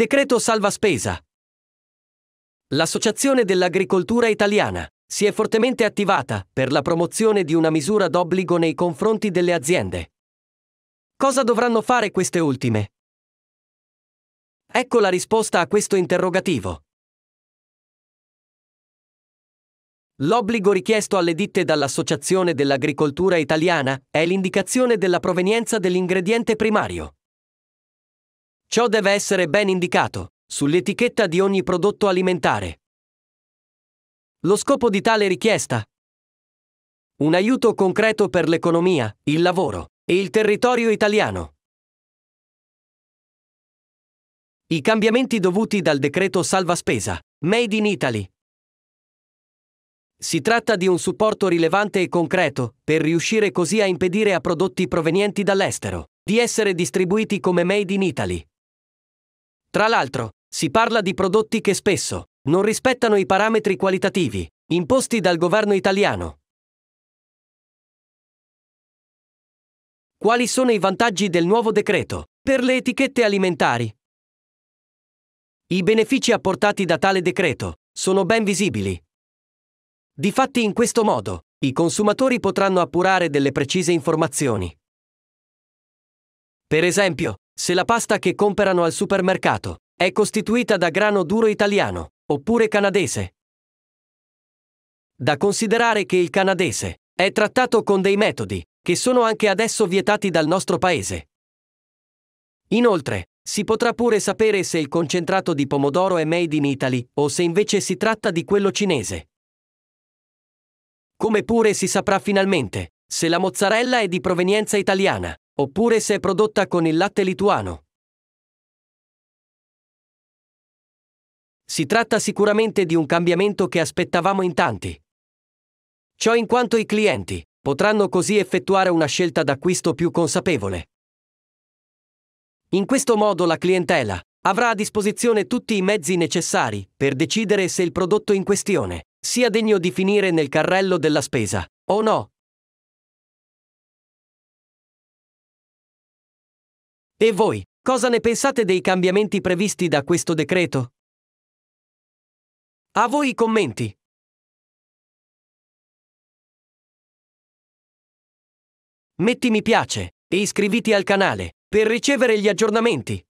Decreto salva spesa. L'Associazione dell'Agricoltura Italiana si è fortemente attivata per la promozione di una misura d'obbligo nei confronti delle aziende. Cosa dovranno fare queste ultime? Ecco la risposta a questo interrogativo. L'obbligo richiesto alle ditte dall'Associazione dell'Agricoltura Italiana è l'indicazione della provenienza dell'ingrediente primario. Ciò deve essere ben indicato sull'etichetta di ogni prodotto alimentare. Lo scopo di tale richiesta? Un aiuto concreto per l'economia, il lavoro e il territorio italiano. I cambiamenti dovuti dal decreto salva spesa, Made in Italy. Si tratta di un supporto rilevante e concreto, per riuscire così a impedire a prodotti provenienti dall'estero di essere distribuiti come Made in Italy. Tra l'altro, si parla di prodotti che spesso non rispettano i parametri qualitativi imposti dal governo italiano. Quali sono i vantaggi del nuovo decreto per le etichette alimentari? I benefici apportati da tale decreto sono ben visibili. Difatti in questo modo, i consumatori potranno appurare delle precise informazioni. Per esempio, se la pasta che comprano al supermercato è costituita da grano duro italiano, oppure canadese. Da considerare che il canadese è trattato con dei metodi, che sono anche adesso vietati dal nostro paese. Inoltre, si potrà pure sapere se il concentrato di pomodoro è made in Italy o se invece si tratta di quello cinese. Come pure si saprà finalmente se la mozzarella è di provenienza italiana oppure se è prodotta con il latte lituano. Si tratta sicuramente di un cambiamento che aspettavamo in tanti. Ciò in quanto i clienti potranno così effettuare una scelta d'acquisto più consapevole. In questo modo la clientela avrà a disposizione tutti i mezzi necessari per decidere se il prodotto in questione sia degno di finire nel carrello della spesa o no. E voi, cosa ne pensate dei cambiamenti previsti da questo decreto? A voi i commenti. Metti mi piace e iscriviti al canale per ricevere gli aggiornamenti.